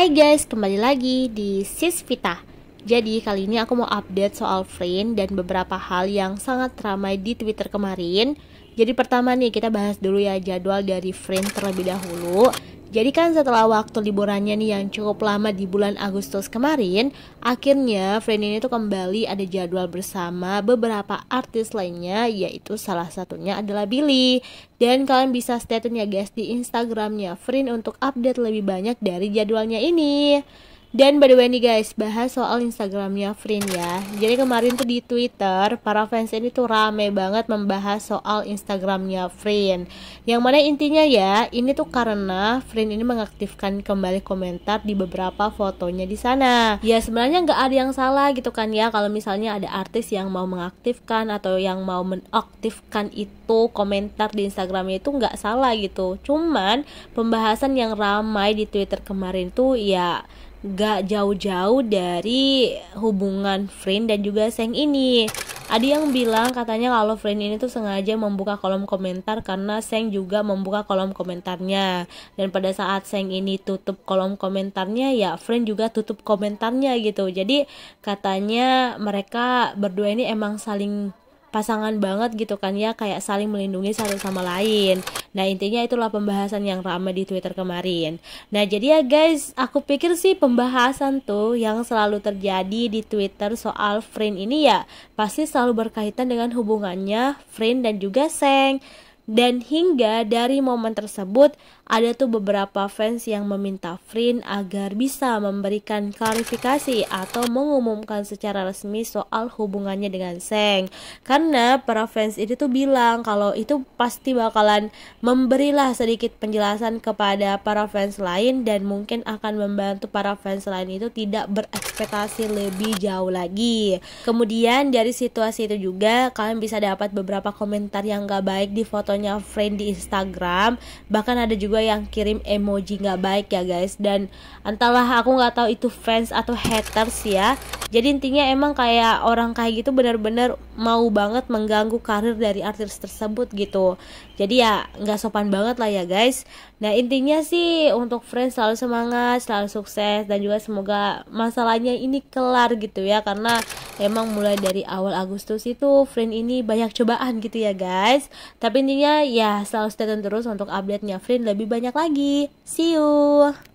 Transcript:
Hai guys, kembali lagi di Sis Vita. Jadi kali ini aku mau update soal Flynn dan beberapa hal yang sangat ramai di Twitter kemarin. Jadi pertama nih kita bahas dulu ya jadwal dari Flynn terlebih dahulu. Jadi kan setelah waktu liburannya nih yang cukup lama di bulan Agustus kemarin, akhirnya ini tuh kembali ada jadwal bersama beberapa artis lainnya, yaitu salah satunya adalah Billy. Dan kalian bisa stay tune ya guys di Instagramnya Frin untuk update lebih banyak dari jadwalnya ini. Dan by the way nih guys, bahas soal Instagramnya Frin ya. Jadi kemarin tuh di Twitter, para fans ini tuh rame banget membahas soal Instagramnya Frin. Yang mana intinya ya, ini tuh karena Frin ini mengaktifkan kembali komentar di beberapa fotonya di sana. Ya sebenarnya nggak ada yang salah gitu kan ya, kalau misalnya ada artis yang mau mengaktifkan atau yang mau menaktifkan itu komentar di Instagramnya itu nggak salah gitu. Cuman pembahasan yang ramai di Twitter kemarin tuh ya gak jauh-jauh dari hubungan friend dan juga seng ini. Ada yang bilang katanya kalau friend ini tuh sengaja membuka kolom komentar karena seng juga membuka kolom komentarnya. Dan pada saat seng ini tutup kolom komentarnya ya friend juga tutup komentarnya gitu. Jadi katanya mereka berdua ini emang saling pasangan banget gitu kan ya kayak saling melindungi satu sama lain. Nah intinya itulah pembahasan yang ramai di Twitter kemarin. Nah jadi ya guys, aku pikir sih pembahasan tuh yang selalu terjadi di Twitter soal friend ini ya pasti selalu berkaitan dengan hubungannya friend dan juga seng. Dan hingga dari momen tersebut ada tuh beberapa fans yang meminta Frin agar bisa memberikan klarifikasi atau mengumumkan secara resmi soal hubungannya dengan Seng. Karena para fans itu tuh bilang kalau itu pasti bakalan memberilah sedikit penjelasan kepada para fans lain dan mungkin akan membantu para fans lain itu tidak berekspektasi lebih jauh lagi. Kemudian dari situasi itu juga kalian bisa dapat beberapa komentar yang gak baik di fotonya Frin di Instagram. Bahkan ada juga juga yang kirim emoji nggak baik ya guys dan entahlah aku nggak tahu itu fans atau haters ya jadi intinya emang kayak orang kayak gitu benar-benar mau banget mengganggu karir dari artis tersebut gitu jadi ya nggak sopan banget lah ya guys nah intinya sih untuk friends selalu semangat selalu sukses dan juga semoga masalahnya ini kelar gitu ya karena emang mulai dari awal Agustus itu friend ini banyak cobaan gitu ya guys tapi intinya ya selalu stay tune terus untuk update-nya friend lebih banyak lagi see you